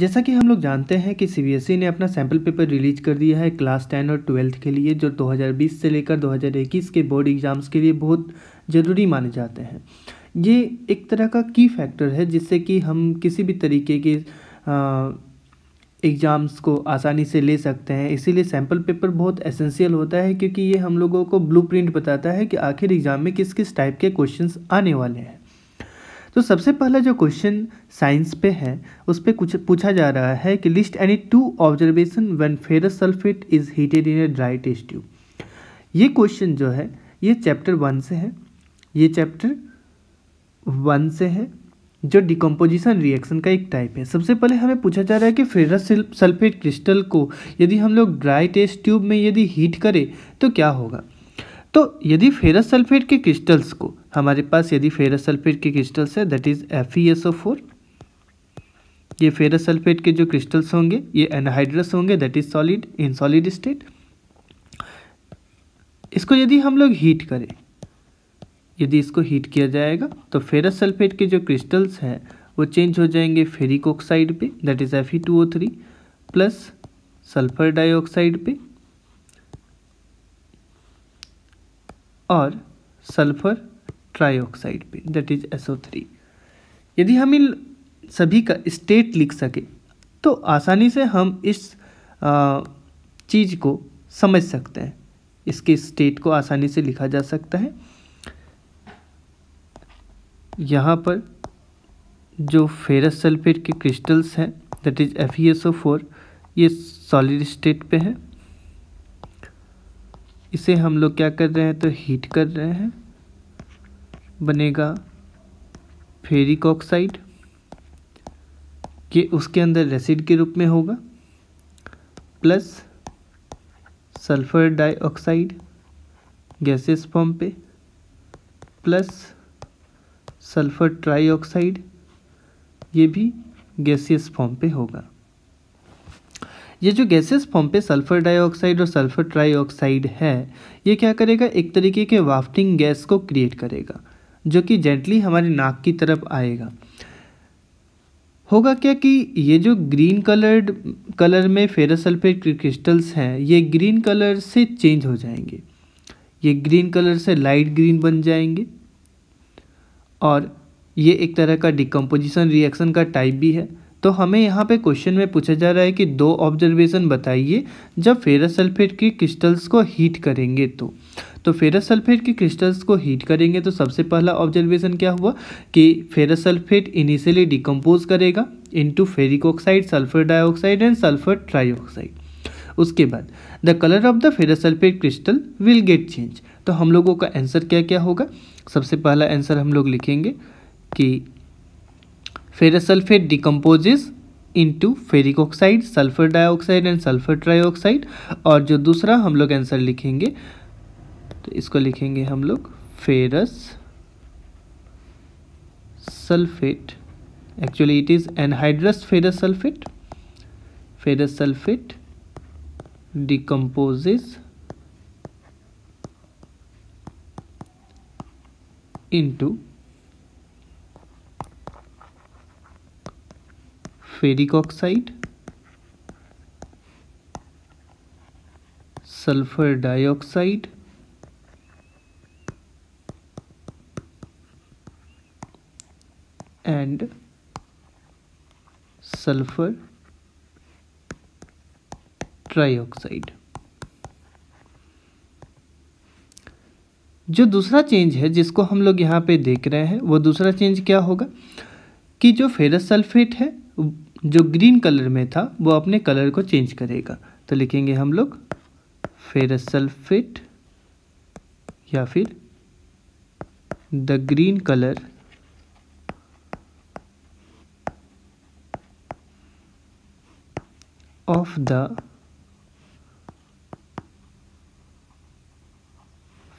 जैसा कि हम लोग जानते हैं कि सी e ने अपना सैम्पल पेपर रिलीज कर दिया है क्लास टेन और ट्वेल्थ के लिए जो 2020 से लेकर 2021 के बोर्ड एग्ज़ाम्स के लिए बहुत ज़रूरी माने जाते हैं ये एक तरह का की फैक्टर है जिससे कि हम किसी भी तरीके के एग्ज़ाम्स को आसानी से ले सकते हैं इसीलिए सैम्पल पेपर बहुत एसेंशियल होता है क्योंकि ये हम लोगों को ब्लू बताता है कि आखिर एग्ज़ाम में किस किस टाइप के क्वेश्चन आने वाले हैं तो सबसे पहला जो क्वेश्चन साइंस पे है उस पर कुछ पूछा जा रहा है कि list any two observation when ferrous sulphate is heated in a dry test tube ये क्वेश्चन जो है ये चैप्टर वन से है ये चैप्टर वन से है जो डिकम्पोजिशन रिएक्शन का एक टाइप है सबसे पहले हमें पूछा जा रहा है कि फेरस सल्फेट क्रिस्टल को यदि हम लोग ड्राई टेस्ट ट्यूब में यदि हीट करें तो क्या होगा तो यदि फेरस सल्फेट के क्रिस्टल्स को हमारे पास यदि फेरस सल्फेट के क्रिस्टल्स है that is F E S O four ये फेरस सल्फेट के जो क्रिस्टल्स होंगे ये एनहाइड्रस होंगे that is solid in solid state इसको यदि हम लोग हीट करें यदि इसको हीट किया जाएगा तो फेरस सल्फेट के जो क्रिस्टल्स हैं वो चेंज हो जाएंगे फेरिक ऑक्साइड पे that is F E two O three plus sulphur dioxide पे और सल्फर ट्राईऑक्साइड पे दैट इज एसओ थ्री यदि हम इन सभी का स्टेट लिख सके तो आसानी से हम इस चीज़ को समझ सकते हैं इसके स्टेट को आसानी से लिखा जा सकता है यहाँ पर जो फेरस सल्फेट के क्रिस्टल्स हैं दैट इज एफ ये सॉलिड स्टेट पे है इसे हम लोग क्या कर रहे हैं तो हीट कर रहे हैं बनेगा फेरिक ऑक्साइड ये उसके अंदर रेसिड के रूप में होगा plus sulphur dioxide gases form पे प्लस सल्फर ट्राईऑक्साइड ये भी गैसियस फॉर्म पे होगा ये जो गैसेस फॉर्म पे सल्फर डाइऑक्साइड और सल्फर ट्राईऑक्साइड है ये क्या करेगा एक तरीके के वाफ्टिंग गैस को क्रिएट करेगा जो कि जेंटली हमारे नाक की तरफ आएगा होगा क्या कि ये जो ग्रीन कलर्ड कलर में फेरासल्फेट क्रिस्टल्स हैं ये ग्रीन कलर से चेंज हो जाएंगे ये ग्रीन कलर से लाइट ग्रीन बन जाएंगे और ये एक तरह का डिकम्पोजिशन रिएक्शन का टाइप भी है तो हमें यहाँ पे क्वेश्चन में पूछा जा रहा है कि दो ऑब्जर्वेशन बताइए जब फेरस सल्फेट की क्रिस्टल्स को हीट करेंगे तो तो फेरस सल्फेट के क्रिस्टल्स को हीट करेंगे तो सबसे पहला ऑब्जर्वेशन क्या हुआ कि फेरस सल्फेट इनिशियली डिकम्पोज करेगा into ferric oxide sulphur dioxide and sulphur trioxide उसके बाद the colour of the ferrous sulphate crystal will get change तो हम लोगों का आंसर क्या क्या होगा सबसे पहला आंसर हम लोग लिखेंगे कि ferrous sulfate decomposes into ferric oxide sulphur dioxide and sulphur trioxide और जो दूसरा हम लोग आंसर लिखेंगे तो इसको लिखेंगे हम लोग ferrous sulphate actually it is anhydrous ferrous sulphate ferrous sulphate decomposes into ferric oxide sulphur dioxide and sulphur trioxide जो दूसरा चेंज है जिसको हम लोग यहाँ पे देख रहे हैं वो दूसरा चेंज क्या होगा कि जो फेरस सल्फेट है जो ग्रीन कलर में था वो अपने कलर को चेंज करेगा तो लिखेंगे हम लोग फेरस सल्फेट या फिर the green colour of the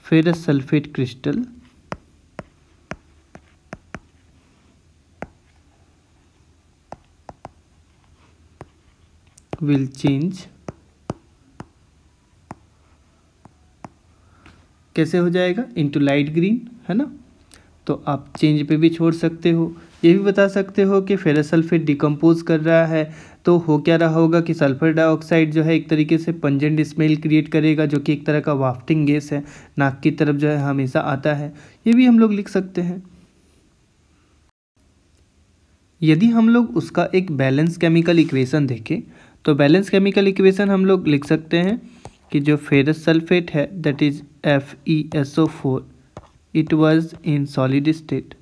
ferrous sulphate crystal will change कैसे हो जाएगा इंटू लाइट ग्रीन है ना तो आप चेंज पे भी छोड़ सकते हो ये भी बता सकते हो कि फेरासल्फेट डिकम्पोज कर रहा है तो हो क्या रहा होगा कि सल्फर डाइऑक्साइड जो है एक तरीके से पंजेंट स्मेल क्रिएट करेगा जो कि एक तरह का वाफ्टिंग गैस है नाक की तरफ जो है हमेशा आता है ये भी हम लोग लिख सकते हैं यदि हम लोग उसका एक बैलेंस केमिकल इक्वेशन देखें तो बैलेंस केमिकल इक्वेशन हम लोग लिख सकते हैं कि जो फेरस सल्फेट है that is F E S O four it was in solid state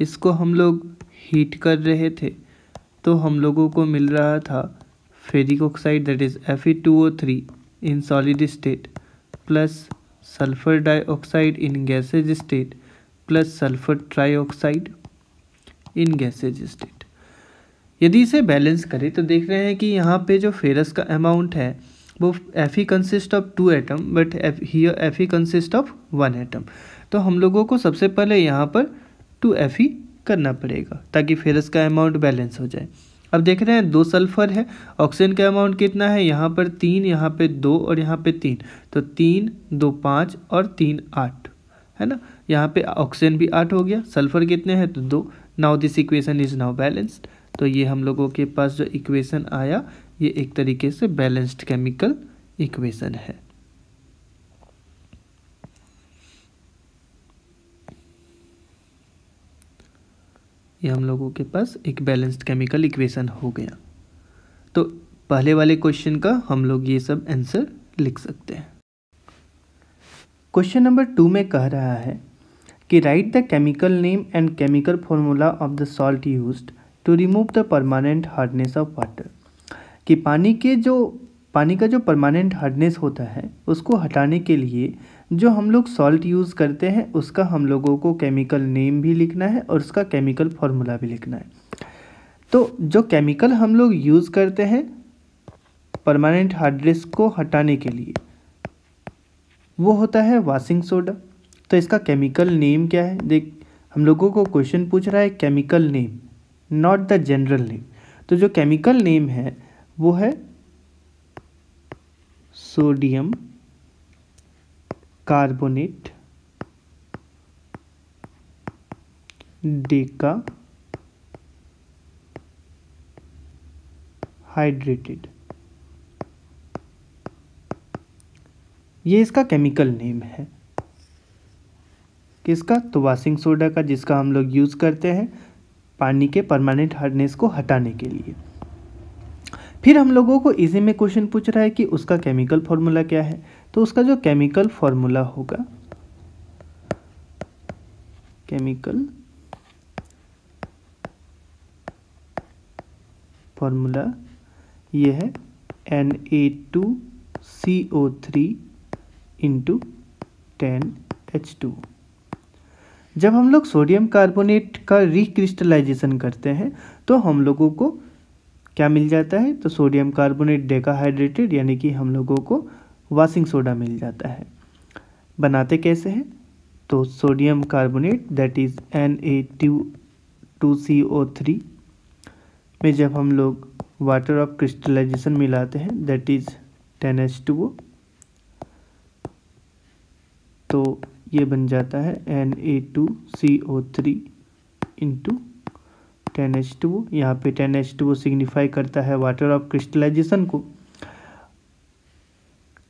इसको हम लोग हीट कर रहे थे तो हम लोगों को मिल रहा था ferric oxide that is F E two O three in solid state plus sulphur dioxide in gases state plus sulphur trioxide in gases state यदि इसे बैलेंस करें तो देख रहे हैं कि यहाँ पे जो फेरस का अमाउंट है वो F E consist of two atom but ही F E consist of one atom तो हम लोगों को सबसे पहले यहाँ पर टू एफ ई करना पड़ेगा ताकि फेरस का अमाउंट बैलेंस हो जाए अब देख रहे हैं दो सल्फर है ऑक्सीजन का अमाउंट कितना है यहाँ पर तीन यहाँ पे दो और यहाँ पे तीन तो तीन दो पाँच और तीन आठ है ना यहाँ पे ऑक्सीजन भी आठ हो गया सल्फर कितने हैं तो दो now this equation is now balanced तो ये हम लोगों के पास जो इक्वेशन आया ये एक तरीके से बैलेंस्ड केमिकल इक्वेशन है ये हम लोगों के पास एक बैलेंस्ड केमिकल इक्वेशन हो गया तो पहले वाले क्वेश्चन का हम लोग ये सब आंसर लिख सकते हैं क्वेश्चन नंबर टू में कह रहा है कि write the chemical name and chemical formula of the salt used to remove the permanent hardness of water कि पानी के जो पानी का जो परमानेंट हार्डनेस होता है उसको हटाने के लिए जो हम लोग सॉल्ट यूज़ करते हैं उसका हम लोगों को केमिकल नेम भी लिखना है और उसका केमिकल फार्मूला भी लिखना है तो जो केमिकल हम लोग यूज़ करते हैं परमानेंट हार्डनेस को हटाने के लिए वो होता है वाशिंग सोडा तो इसका केमिकल नेम क्या है देख हम लोगों को क्वेश्चन पूछ रहा है chemical name not the general name तो जो केमिकल नेम है वो है सोडियम कार्बोनेट डेका हाइड्रेटेड ये इसका केमिकल नेम है किसका तो वाशिंग सोडा का जिसका हम लोग यूज़ करते हैं पानी के परमानेंट हार्डनेस को हटाने के लिए फिर हम लोगों को इसी में क्वेश्चन पूछ रहा है कि उसका केमिकल फॉर्मूला क्या है तो उसका जो केमिकल फॉर्मूला होगा केमिकल फॉर्मूला ये है N A two C O three into ten H two जब हम लोग सोडियम कार्बोनेट का रिक्रिस्टलाइजेशन करते हैं तो हम लोगों को क्या मिल जाता है तो सोडियम कार्बोनेट डेकाहाइड्रेटेड यानी कि हम लोगों को वाशिंग सोडा मिल जाता है बनाते कैसे हैं तो sodium carbonate that is N A two two C O three में जब हम लोग वाटर ऑफ क्रिस्टलाइजेशन मिलाते हैं that is ten H two O तो ये बन जाता है N A two C O three into ten H two यहाँ पे टेन एच टू सिग्निफाई करता है वाटर ऑफ क्रिस्टलाइजेशन को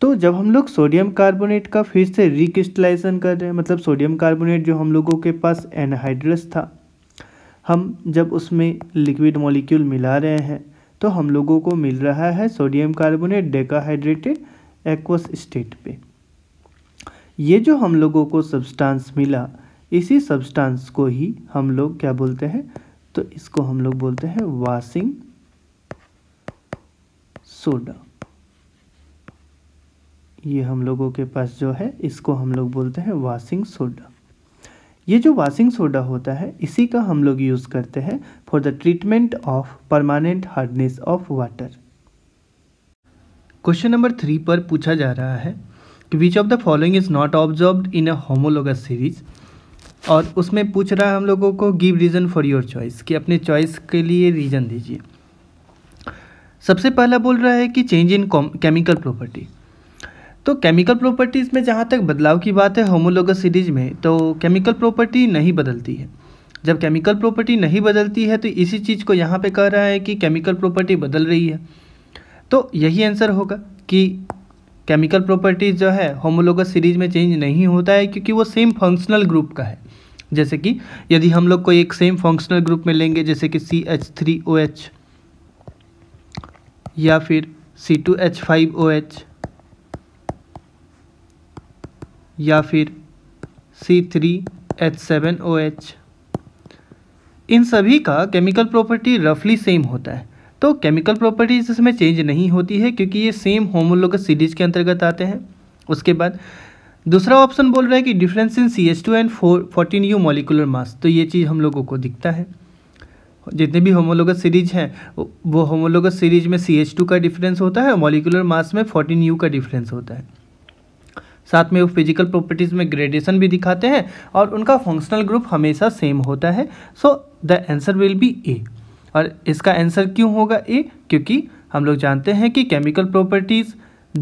तो जब हम लोग सोडियम कार्बोनेट का फिर से रिक्रिस्टलाइजेशन कर रहे हैं मतलब सोडियम कार्बोनेट जो हम लोगों के पास एनहाइड्रस था हम जब उसमें लिक्विड मॉलिक्यूल मिला रहे हैं तो हम लोगों को मिल रहा है sodium carbonate decahydrated aqueous state पे ये जो हम लोगों को सब्सटेंस मिला इसी सब्सटेंस को ही हम लोग क्या बोलते हैं तो इसको हम लोग बोलते हैं वाशिंग सोडा ये हम लोगों के पास जो है इसको हम लोग बोलते हैं वाशिंग सोडा ये जो वाशिंग सोडा होता है इसी का हम लोग यूज़ करते हैं for the treatment of permanent hardness of water question number three पर पूछा जा रहा है कि which of the following is not observe in a homologous series और उसमें पूछ रहा है हम लोगों को give reason for your choice कि अपने चॉइस के लिए रीज़न दीजिए सबसे पहला बोल रहा है कि चेंज इन केमिकल प्रॉपर्टी तो केमिकल प्रॉपर्टीज़ में जहाँ तक बदलाव की बात है होमोलोगस सीरीज में तो केमिकल प्रॉपर्टी नहीं बदलती है जब केमिकल प्रॉपर्टी नहीं बदलती है तो इसी चीज़ को यहाँ पे कह रहा है कि केमिकल प्रॉपर्टी बदल रही है तो यही आंसर होगा कि केमिकल प्रॉपर्टीज़ जो है होमोलोगस सीरीज में चेंज नहीं होता है क्योंकि वो सेम फंक्शनल ग्रुप का है जैसे कि यदि हम लोग कोई एक सेम फंक्शनल ग्रुप में लेंगे जैसे कि C H three O H या फिर C two H five O H या फिर C three H seven O H इन सभी का केमिकल प्रॉपर्टी रफली सेम होता है तो केमिकल प्रॉपर्टीज़ इसमें चेंज नहीं होती है क्योंकि ये सेम होमोलोग सीरीज के अंतर्गत आते हैं उसके बाद दूसरा ऑप्शन बोल रहा है कि difference in C H two and four fourteen u molecular mass तो ये चीज़ हम लोगों को दिखता है जितने भी होमोलोगस सीरीज हैं वो होमोलोगस सीरीज में सी एच टू का डिफरेंस होता है और मॉलिकुलर मास में फोर्टीन यू का डिफरेंस होता है साथ में वो फिजिकल प्रॉपर्टीज़ में ग्रेडेशन भी दिखाते हैं और उनका फंक्शनल ग्रुप हमेशा सेम होता है so the answer will be A और इसका आंसर क्यों होगा ए क्योंकि हम लोग जानते हैं कि केमिकल प्रॉपर्टीज़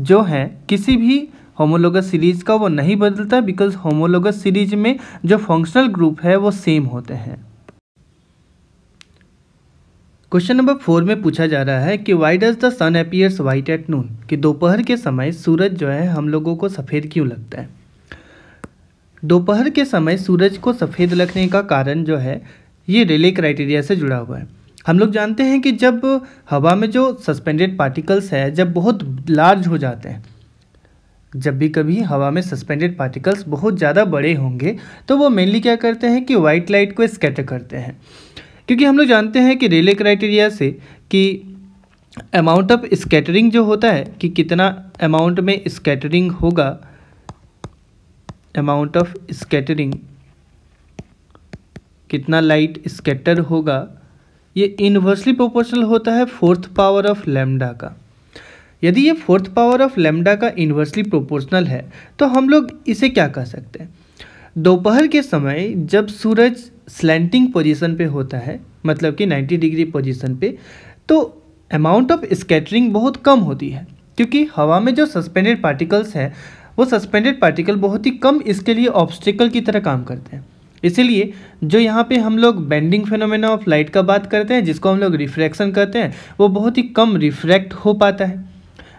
जो हैं किसी भी होमोलोगस सीरीज का वो नहीं बदलता बिकॉज होमोलोगस सीरीज में जो फंक्शनल ग्रुप है वो सेम होते हैं क्वेश्चन नंबर फोर में पूछा जा रहा है कि why does the sun appears white at noon कि दोपहर के समय सूरज जो है हम लोगों को सफ़ेद क्यों लगता है दोपहर के समय सूरज को सफ़ेद लगने का कारण जो है ये रिले क्राइटेरिया से जुड़ा हुआ है हम लोग जानते हैं कि जब हवा में जो सस्पेंडेड पार्टिकल्स है जब बहुत लार्ज हो जाते हैं जब भी कभी हवा में सस्पेंडेड पार्टिकल्स बहुत ज़्यादा बड़े होंगे तो वो मेनली क्या करते हैं कि वाइट लाइट को स्कैटर करते हैं क्योंकि हम लोग जानते हैं कि रेले क्राइटेरिया से कि अमाउंट ऑफ स्कैटरिंग जो होता है कि कितना अमाउंट में स्कैटरिंग होगा अमाउंट ऑफ स्कैटरिंग कितना लाइट स्कैटर होगा ये इन्वर्सली प्रोपोर्शनल होता है फोर्थ पावर ऑफ लेमडा का यदि ये फोर्थ पावर ऑफ लेमडा का इन्वर्सली प्रोपोर्शनल है तो हम लोग इसे क्या कह सकते हैं दोपहर के समय जब सूरज स्लैंटिंग पोजीशन पे होता है मतलब कि 90 डिग्री पोजीशन पे तो अमाउंट ऑफ स्कैटरिंग बहुत कम होती है क्योंकि हवा में जो सस्पेंडेड पार्टिकल्स हैं वो सस्पेंडेड पार्टिकल बहुत ही कम इसके लिए ऑब्स्टिकल की तरह काम करते हैं इसीलिए जो यहाँ पे हम लोग बेंडिंग फेनोमेना ऑफ लाइट का बात करते हैं जिसको हम लोग रिफ्रैक्शन कहते हैं वो बहुत ही कम रिफ्रैक्ट हो पाता है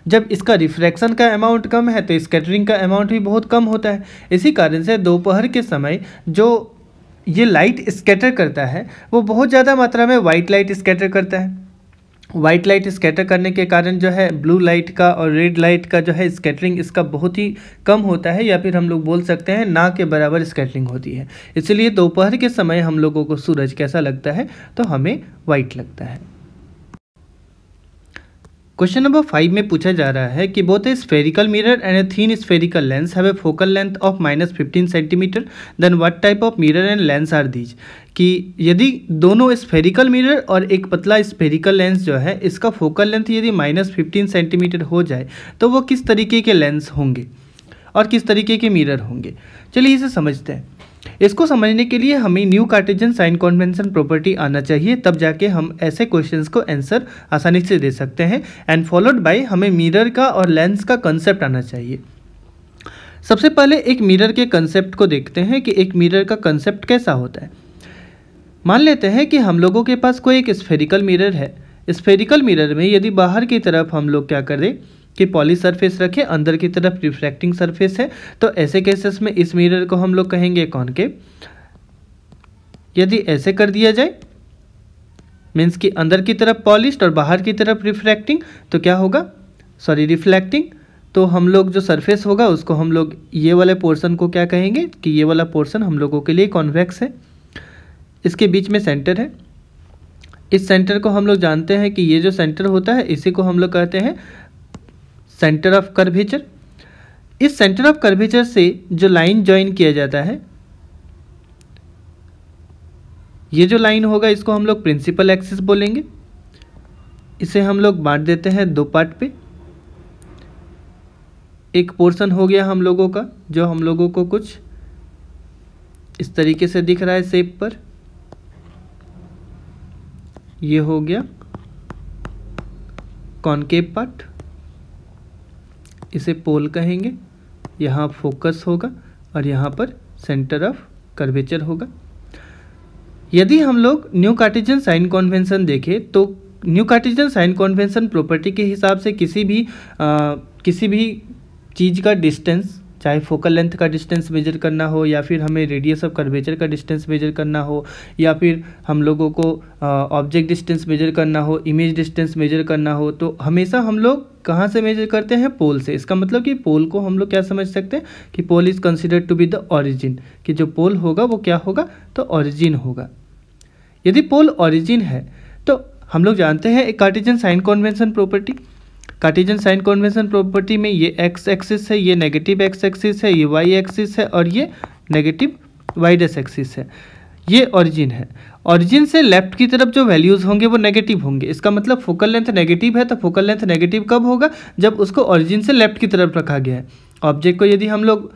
जब इसका रिफ्रैक्शन का अमाउंट कम है तो स्कैटरिंग का अमाउंट भी बहुत कम होता है इसी कारण से दोपहर के समय जो ये लाइट स्कैटर करता है वो बहुत ज़्यादा मात्रा में वाइट लाइट स्कैटर करता है वाइट लाइट स्कैटर करने के कारण जो है ब्लू लाइट का और रेड लाइट का जो है स्कैटरिंग इसका बहुत ही कम होता है या फिर हम लोग बोल सकते हैं ना के बराबर स्कैटरिंग होती है इसलिए दोपहर के समय हम लोगों को सूरज कैसा लगता है तो हमें वाइट लगता है क्वेश्चन नंबर फाइव में पूछा जा रहा है कि both a spherical mirror and a thin spherical lens have a focal length of minus fifteen centimetre then what type of mirror and lens are these कि यदि दोनों स्फेरिकल मिरर और एक पतला स्फेरिकल लेंस जो है इसका फोकल लेंथ यदि माइनस फिफ्टीन सेंटीमीटर हो जाए तो वो किस तरीके के लेंस होंगे और किस तरीके के मिरर होंगे चलिए इसे समझते हैं इसको समझने के लिए हमें new Cartesian sign convention property आना चाहिए तब जाके हम ऐसे क्वेश्चंस को आंसर आसानी से दे सकते हैं एंड फॉलोड बाय हमें मिरर का और लेंस का कंसेप्ट आना चाहिए सबसे पहले एक मिरर के कंसेप्ट को देखते हैं कि एक मिरर का कंसेप्ट कैसा होता है मान लेते हैं कि हम लोगों के पास कोई एक स्फेरिकल मिरर है स्फेरिकल मिरर में यदि बाहर की तरफ हम लोग क्या करें कि पॉली सरफेस रखे अंदर की तरफ रिफ्रैक्टिंग सरफेस है तो ऐसे केसेस में इस मिरर को हम लोग कहेंगे कौन के यदि ऐसे कर दिया जाए मीन्स कि अंदर की तरफ पॉलिश और बाहर की तरफ रिफ्रैक्टिंग तो क्या होगा सॉरी रिफ्लेक्टिंग तो हम लोग जो सरफेस होगा उसको हम लोग ये वाले पोर्शन को क्या कहेंगे कि ये वाला पोर्शन हम लोगों के लिए कॉन्वेक्स है इसके बीच में सेंटर है इस सेंटर को हम लोग जानते हैं कि ये जो सेंटर होता है इसी को हम लोग कहते हैं सेंटर ऑफ कर्वेचर इस सेंटर ऑफ कर्वेचर से जो लाइन ज्वाइन किया जाता है ये जो लाइन होगा इसको हम लोग प्रिंसिपल एक्सिस बोलेंगे इसे हम लोग बांट देते हैं दो पार्ट पे एक पोर्शन हो गया हम लोगों का जो हम लोगों को कुछ इस तरीके से दिख रहा है सेप पर ये हो गया कॉनकेव पार्ट इसे पोल कहेंगे यहाँ फोकस होगा और यहाँ पर सेंटर ऑफ कर्वेचर होगा यदि हम लोग न्यू कार्टिजन साइन कॉन्वेंशन देखें तो new Cartesian sign convention property के हिसाब से किसी भी आ, किसी भी चीज़ का डिस्टेंस चाहे फोकल लेंथ का डिस्टेंस मेजर करना हो या फिर हमें रेडियस ऑफ कर्वेचर का डिस्टेंस मेजर करना हो या फिर हम लोगों को ऑब्जेक्ट डिस्टेंस मेजर करना हो इमेज डिस्टेंस मेजर करना हो तो हमेशा हम लोग कहाँ से मेजर करते हैं पोल से इसका मतलब कि पोल को हम लोग क्या समझ सकते हैं कि pole is considered to be the origin कि जो पोल होगा वो क्या होगा तो ऑरिजिन होगा यदि पोल ऑरिजिन है तो हम लोग जानते हैं एक Cartesian sign convention property Cartesian sign convention property में ये एक्स एक्सिस है ये नेगेटिव एक्स एक्सिस है ये वाई एक्सिस है और ये नेगेटिव वाई डेस एक्सिस है ये ऑरिजिन है ऑरिजिन से लेफ्ट की तरफ जो वैल्यूज़ होंगे वो नेगेटिव होंगे इसका मतलब फोकल लेंथ नेगेटिव है तो फोकल लेंथ नेगेटिव कब होगा जब उसको ऑरिजिन से लेफ्ट की तरफ रखा गया है ऑब्जेक्ट को यदि हम लोग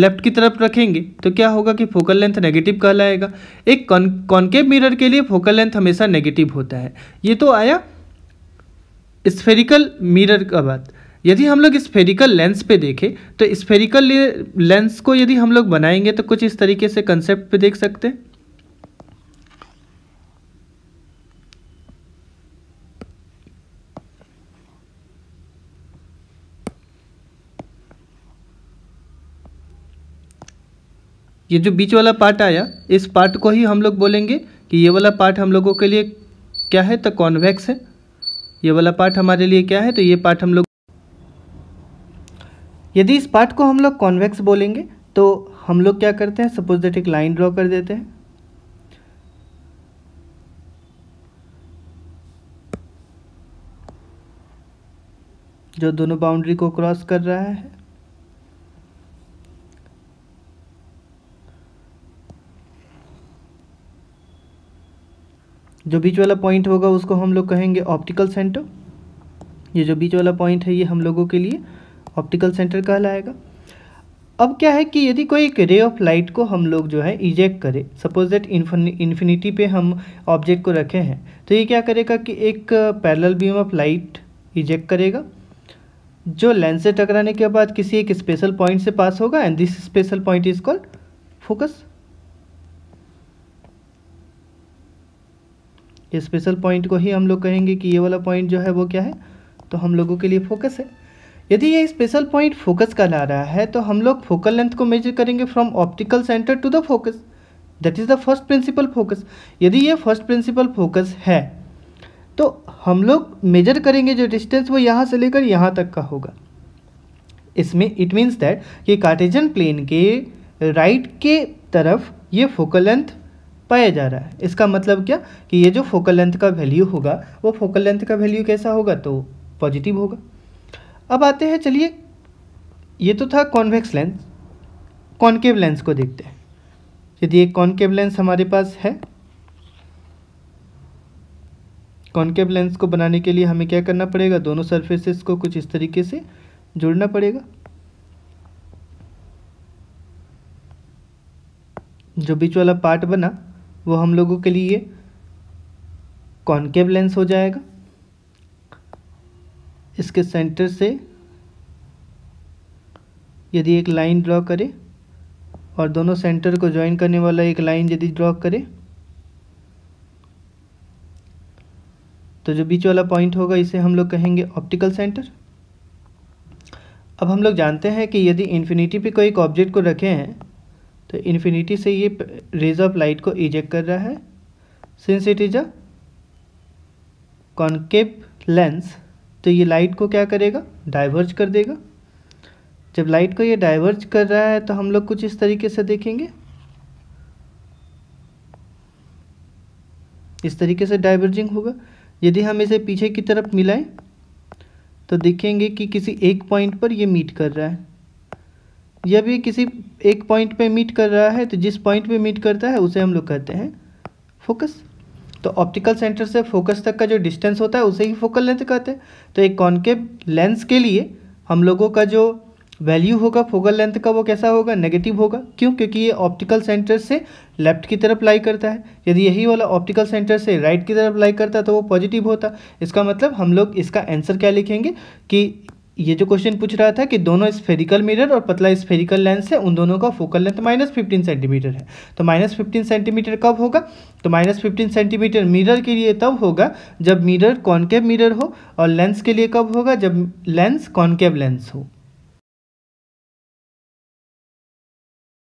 लेफ्ट की तरफ रखेंगे तो क्या होगा कि फोकल लेंथ नेगेटिव कहलाएगा एक कॉन्केव मिरर के लिए फोकल लेंथ हमेशा नेगेटिव होता है ये तो आया स्फेरिकल मिरर का बात यदि हम लोग स्फेरिकल लेंस पे देखें तो स्फेरिकल लेंस को यदि हम लोग बनाएंगे तो कुछ इस तरीके से कंसेप्ट पे देख सकते हैं ये जो बीच वाला पार्ट आया इस पार्ट को ही हम लोग बोलेंगे कि ये वाला पार्ट हम लोगों के लिए क्या है तो कॉन्वेक्स है ये वाला पार्ट हमारे लिए क्या है तो ये पार्ट हम लोग यदि इस पार्ट को हम लोग कॉन्वेक्स बोलेंगे तो हम लोग क्या करते हैं सपोज दैट एक लाइन ड्रॉ कर देते हैं जो दोनों बाउंड्री को क्रॉस कर रहा है जो बीच वाला पॉइंट होगा उसको हम लोग कहेंगे ऑप्टिकल सेंटर ये जो बीच वाला पॉइंट है ये हम लोगों के लिए ऑप्टिकल सेंटर कहलाएगा अब क्या है कि यदि कोई एक रे ऑफ लाइट को हम लोग जो है इजेक्ट करें सपोज दैट इन्फिनिटी पे हम ऑब्जेक्ट को रखे हैं तो ये क्या करेगा कि एक parallel beam of light eject करेगा जो लेंस से टकराने के बाद किसी एक स्पेशल पॉइंट से पास होगा and this special point is called focus special point को ही हम लोग कहेंगे कि ये वाला पॉइंट जो है वो क्या है तो हम लोगों के लिए फोकस है यदि ये स्पेशल पॉइंट फोकस ला रहा है तो हम लोग फोकल लेंथ को मेजर करेंगे from optical centre to the focus that is the first principal focus यदि ये फर्स्ट प्रिंसिपल फोकस है तो हम लोग मेजर करेंगे जो डिस्टेंस वो यहाँ से लेकर यहाँ तक का होगा इसमें इट मीन्स दैट कि कार्टेजन प्लेन के राइट right के तरफ ये फोकल लेंथ पाया जा रहा है इसका मतलब क्या कि ये जो फोकल लेंथ का वैल्यू होगा वो फोकल लेंथ का वैल्यू कैसा होगा तो पॉजिटिव होगा अब आते हैं चलिए ये तो था कॉन्वेक्स लेंस कॉन्केव लेंस को देखते हैं यदि एक कॉन्केव लेंस हमारे पास है कॉन्केव लेंस को बनाने के लिए हमें क्या करना पड़ेगा दोनों सरफेसेस को कुछ इस तरीके से जोड़ना पड़ेगा जो बीच वाला पार्ट बना वो हम लोगों के लिए कॉन्केव लेंस हो जाएगा इसके सेंटर से यदि एक लाइन ड्रॉ करें और दोनों सेंटर को ज्वाइन करने वाला एक लाइन यदि ड्रॉ करें तो जो बीच वाला पॉइंट होगा इसे हम लोग कहेंगे ऑप्टिकल सेंटर अब हम लोग जानते हैं कि यदि इन्फिनिटी पे कोई एक ऑब्जेक्ट को रखे हैं तो इन्फिनिटी से ये रेज ऑफ लाइट को इजेक्ट कर रहा है since it is a concave lens तो ये लाइट को क्या करेगा डाइवर्ज कर देगा जब लाइट को ये डाइवर्ज कर रहा है तो हम लोग कुछ इस तरीके से देखेंगे इस तरीके से डाइवर्जिंग होगा यदि हम इसे पीछे की तरफ मिलाएं तो देखेंगे कि किसी एक पॉइंट पर ये मीट कर रहा है यह भी किसी एक पॉइंट पे मीट कर रहा है तो जिस पॉइंट पे मीट करता है उसे हम लोग कहते हैं फोकस तो ऑप्टिकल सेंटर से फोकस तक का जो डिस्टेंस होता है उसे ही फोकल लेंथ कहते हैं तो एक कॉन्केव लेंस के लिए हम लोगों का जो वैल्यू होगा फोकल लेंथ का वो कैसा होगा नेगेटिव होगा क्यों क्योंकि ये ऑप्टिकल सेंटर से लेफ्ट की तरफ लाई करता है यदि यही वाला ऑप्टिकल सेंटर से राइट की तरफ लाई करता तो वो पॉजिटिव होता इसका मतलब हम लोग इसका आंसर क्या लिखेंगे कि ये जो क्वेश्चन पूछ रहा था कि दोनों स्फेरिकल मिरर और पतला स्फेरिकल लेंस है उन दोनों का focal length minus fifteen centimetre है तो माइनस फिफ्टीन सेंटीमीटर कब होगा तो माइनस फिफ्टीन सेंटीमीटर मिरर के लिए तब होगा जब मिरर कॉनकेव मिरर हो और लेंस के लिए कब होगा जब लेंस कॉनकेव लेंस हो